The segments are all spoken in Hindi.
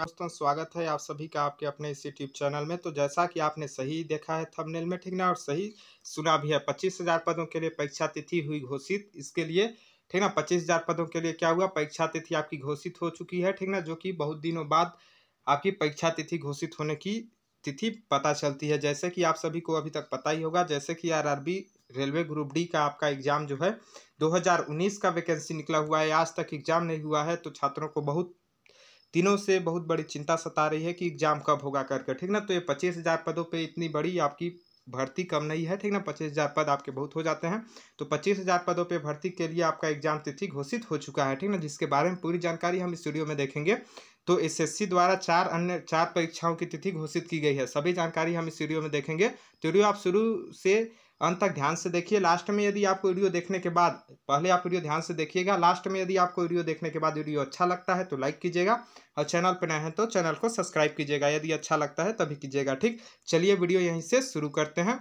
दोस्तों स्वागत है आप सभी का आपके अपने इस यूट्यूब चैनल में तो जैसा कि आपने सही देखा है थंबनेल में ठीक ना और सही सुना भी है पच्चीस हजार पदों के लिए परीक्षा तिथि हुई घोषित इसके लिए ठीक ना पच्चीस हजार पदों के लिए क्या हुआ परीक्षा तिथि आपकी घोषित हो चुकी है ठीक ना जो कि बहुत दिनों बाद आपकी परीक्षा तिथि घोषित होने की तिथि पता चलती है जैसे कि आप सभी को अभी तक पता ही होगा जैसे कि आर रेलवे ग्रुप डी का आपका एग्जाम जो है 2019 का वैकेंसी निकला हुआ है आज तक एग्जाम नहीं हुआ है तो छात्रों को बहुत तीनों से बहुत बड़ी चिंता सता रही है कि एग्ज़ाम कब होगा करके ठीक ना तो ये पच्चीस हज़ार पदों पे इतनी बड़ी आपकी भर्ती कम नहीं है ठीक ना पच्चीस हज़ार पद आपके बहुत हो जाते हैं तो पच्चीस हज़ार पदों पे भर्ती के लिए आपका एग्जाम तिथि घोषित हो चुका है ठीक ना जिसके बारे में पूरी जानकारी हम इस वीडियो में देखेंगे तो एसएससी द्वारा चार अन्य चार परीक्षाओं की तिथि घोषित की गई है सभी जानकारी हम इस वीडियो में देखेंगे तो वीडियो आप शुरू से अंत तक ध्यान से देखिए लास्ट में यदि आपको वीडियो देखने के बाद पहले आप वीडियो ध्यान से देखिएगा लास्ट में यदि आपको वीडियो देखने के बाद वीडियो अच्छा लगता है तो लाइक कीजिएगा और चैनल पर नए हैं तो चैनल को सब्सक्राइब कीजिएगा यदि अच्छा लगता है तभी कीजिएगा ठीक चलिए वीडियो यहीं से शुरू करते हैं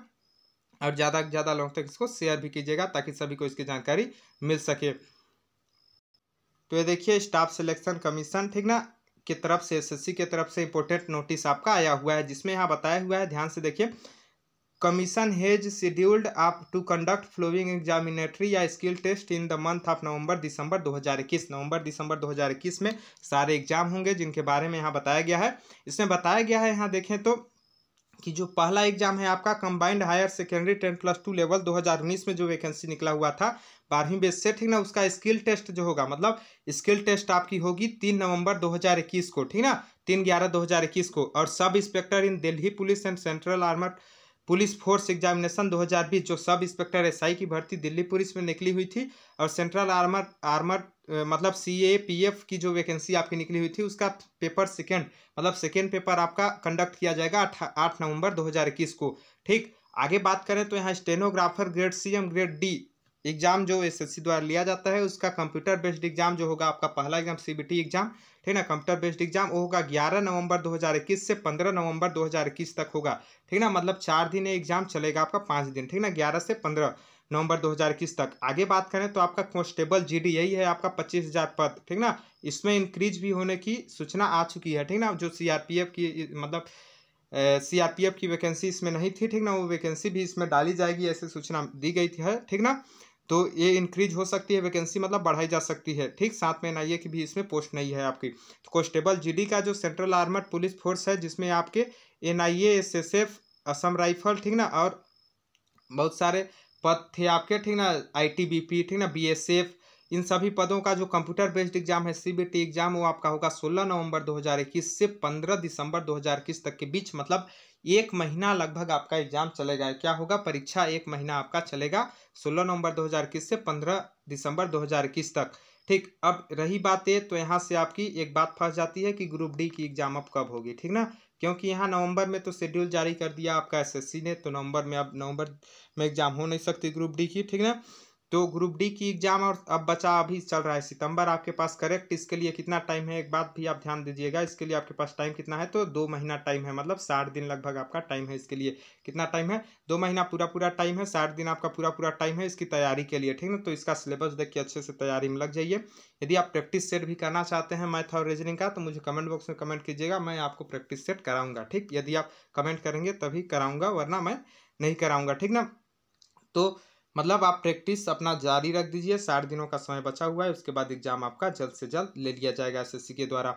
और ज़्यादा से ज़्यादा लोगों तक इसको शेयर भी कीजिएगा ताकि सभी को इसकी जानकारी मिल सके तो ये देखिए स्टाफ सिलेक्शन कमीशन ठीक ना की तरफ से एसएससी की तरफ से इम्पोर्टेंट नोटिस आपका आया हुआ है जिसमें यहाँ बताया हुआ है ध्यान से देखिए commission has scheduled up to conduct following examinations या skill test in the month of November दिसंबर 2021 नवंबर दिसंबर 2021 में सारे एग्जाम होंगे जिनके बारे में यहाँ बताया गया है इसमें बताया गया है यहाँ देखें तो कि जो पहला एग्जाम है आपका combined higher secondary ten plus two level 2019 में जो वैकेंसी निकला हुआ था बारहवीं बेस से ठीक ना उसका स्किल टेस्ट जो होगा मतलब स्किल टेस्ट आपकी होगी तीन नवंबर 2021 को ठीक ना तीन ग्यारह 2021 को और sub inspector in Delhi police and central armed police force examination 2020 जो सब इंस्पेक्टर एसआई की भर्ती दिल्ली पुलिस में निकली हुई थी और सेंट्रल आर्मर आर्मर मतलब सी ए पी एफ की जो वैकेंसी आपकी निकली हुई थी उसका पेपर सेकेंड मतलब सेकेंड पेपर आपका कंडक्ट किया जाएगा आठ आठ नवंबर 2021 को ठीक आगे बात करें तो यहाँ stenographer grade C and grade D exam जो एसएससी द्वारा लिया जाता है उसका कंप्यूटर बेस्ड एग्जाम जो होगा आपका पहला एग्जाम सीबीटी एग्जाम ठीक है ना कंप्यूटर बेस्ड एग्जाम वो होगा 11 नवंबर 2021 से 15 नवंबर 2021 तक होगा ठीक ना मतलब चार दिन ये एग्जाम चलेगा आपका पाँच दिन ठीक ना 11 से 15 नवंबर 2021 तक आगे बात करें तो आपका कॉन्स्टेबल डी यही है आपका पच्चीस हज़ार पद ठीक ना इसमें इंक्रीज भी होने की सूचना आ चुकी है ठीक ना जो सीआरपीएफ की मतलब सीआरपीएफ की वैकेंसी इसमें नहीं थी ठीक ना वो वैकेंसी भी इसमें डाली जाएगी ऐसी सूचना दी गई थी है ठीक ना तो ये इंक्रीज हो सकती है वैकेंसी मतलब बढ़ाई जा सकती है ठीक साथ में एनआईए की भी इसमें पोस्ट नहीं है आपकी तो कॉन्स्टेबल जी का जो सेंट्रल आर्मड पुलिस फोर्स है जिसमें आपके एन आई असम राइफल ठीक ना और बहुत सारे पद थे आपके ठीक ना आईटीबीपी ठीक ना बी इन सभी पदों का जो कंप्यूटर बेस्ड एग्जाम है सी एग्जाम वो आपका होगा 16 नवंबर 2021 से 15 दिसंबर 2021 तक के बीच मतलब एक महीना लगभग आपका एग्जाम चलेगा क्या होगा परीक्षा एक महीना आपका चलेगा 16 नवंबर 2021 से 15 दिसंबर 2021 तक ठीक अब रही बात ये तो यहाँ से आपकी एक बात फंस जाती है कि ग्रुप डी की एग्जाम अब कब होगी ठीक ना क्योंकि यहाँ नवंबर में तो शेड्यूल जारी कर दिया आपका एसएससी ने तो नवंबर में अब नवंबर में एग्जाम हो नहीं सकती ग्रुप डी की ठीक ना तो ग्रुप डी की एग्जाम और अब बचा अभी चल रहा है सितंबर आपके पास करेक्ट इसके लिए कितना टाइम है एक बात भी आप ध्यान दीजिएगा इसके लिए आपके पास टाइम कितना है तो दो महीना टाइम है मतलब साठ दिन लगभग आपका टाइम है इसके लिए कितना टाइम है दो महीना पूरा पूरा टाइम है साठ दिन आपका पूरा पूरा टाइम है इसकी तैयारी के लिए ठीक ना तो इसका सिलेबस देख के अच्छे से तैयारी में लग जाइए यदि आप प्रैक्टिस सेट भी करना चाहते हैं मैथ और रीजनिंग का तो मुझे कमेंट बॉक्स में कमेंट कीजिएगा मैं आपको प्रैक्टिस सेट कराऊंगा ठीक यदि आप कमेंट करेंगे तभी कराऊंगा वरना मैं नहीं कराऊंगा ठीक ना तो मतलब आप प्रैक्टिस अपना जारी रख दीजिए साठ दिनों का समय बचा हुआ है उसके बाद एग्जाम आपका जल्द से जल्द ले लिया जाएगा एस के द्वारा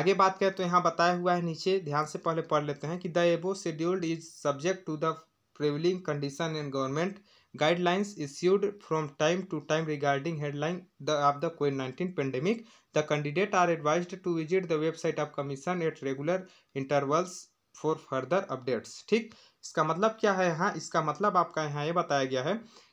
आगे बात करें तो यहाँ बताया हुआ है नीचे ध्यान से पहले पढ़ लेते हैं कि the above scheduled is subject to the prevailing condition and government guidelines issued from time to time regarding headline the of the COVID nineteen pandemic the candidate are advise to visit the website of commission at regular intervals for further updates ठीक इसका मतलब क्या है यहाँ इसका मतलब आपका यहाँ ये बताया गया है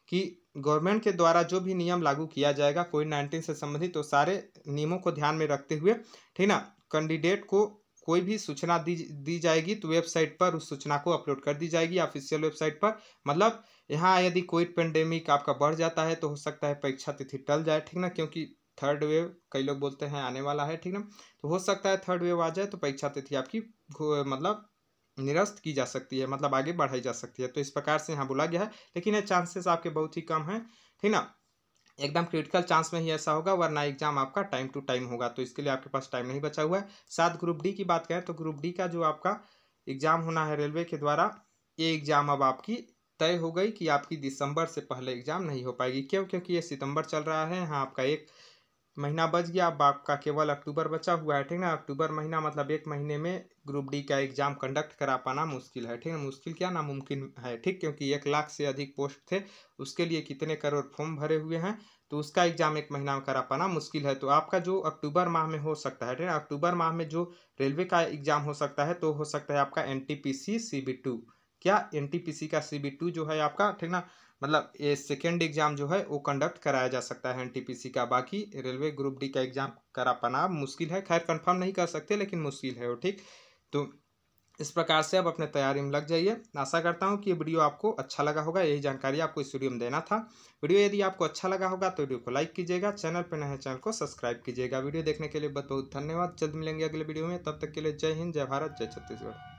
कि गवर्नमेंट के द्वारा जो भी नियम लागू किया जाएगा कोविड नाइन्टीन से संबंधित तो सारे नियमों को ध्यान में रखते हुए ठीक ना कैंडिडेट को कोई भी सूचना दी दी जाएगी तो वेबसाइट पर उस सूचना को अपलोड कर दी जाएगी ऑफिशियल वेबसाइट पर मतलब यहाँ यदि कोविड पेंडेमिक आपका बढ़ जाता है तो हो सकता है परीक्षा तिथि टल जाए ठीक ना क्योंकि थर्ड वेव कई लोग बोलते हैं आने वाला है ठीक ना तो हो सकता है थर्ड वेव आ जाए तो परीक्षा तिथि आपकी मतलब निरस्त की जा सकती है मतलब आगे बढ़ाई जा सकती है तो इस प्रकार से यहाँ बोला गया है लेकिन ये चांसेस आपके बहुत ही कम हैं ठीक ना एकदम क्रिटिकल चांस में ही ऐसा होगा वरना एग्जाम आपका टाइम टू टाइम होगा तो इसके लिए आपके पास टाइम नहीं बचा हुआ है साथ ग्रुप डी की बात करें तो ग्रुप डी का जो आपका एग्जाम होना है रेलवे के द्वारा ये एग्जाम अब आपकी तय हो गई कि आपकी दिसंबर से पहले एग्जाम नहीं हो पाएगी क्यों क्योंकि ये सितंबर चल रहा है यहाँ आपका एक महीना बच गया अब का केवल अक्टूबर बचा हुआ है ठीक ना अक्टूबर महीना मतलब एक महीने में ग्रुप डी का एग्जाम कंडक्ट करा पाना मुश्किल है ठीक है मुश्किल क्या नामुमकिन है ठीक क्योंकि एक लाख से अधिक पोस्ट थे उसके लिए कितने करोड़ फॉर्म भरे हुए हैं तो उसका एग्जाम एक महीना में करा पाना मुश्किल है तो आपका जो अक्टूबर माह में हो सकता है ठीक ना अक्टूबर माह में जो रेलवे का एग्जाम हो सकता है तो हो सकता है आपका N T P C C B two क्या एन टी पी सी का सी बी टू जो है आपका ठीक ना मतलब ये सेकेंड एग्ज़ाम जो है वो कंडक्ट कराया जा सकता है एनटीपीसी का बाकी रेलवे ग्रुप डी का एग्ज़ाम करा पाना मुश्किल है खैर कंफर्म नहीं कर सकते लेकिन मुश्किल है वो ठीक तो इस प्रकार से आप अपने तैयारी में लग जाइए आशा करता हूँ कि ये वीडियो आपको अच्छा लगा होगा यही जानकारी आपको इस वीडियो में देना था वीडियो यदि आपको अच्छा लगा होगा तो वीडियो को लाइक कीजिएगा चैनल पर नए चैनल को सब्सक्राइब कीजिएगा वीडियो देखने के लिए बहुत बहुत धन्यवाद जल्द मिलेंगे अगले वीडियो में तब तक के लिए जय हिंद जय भारत जय छत्तीसगढ़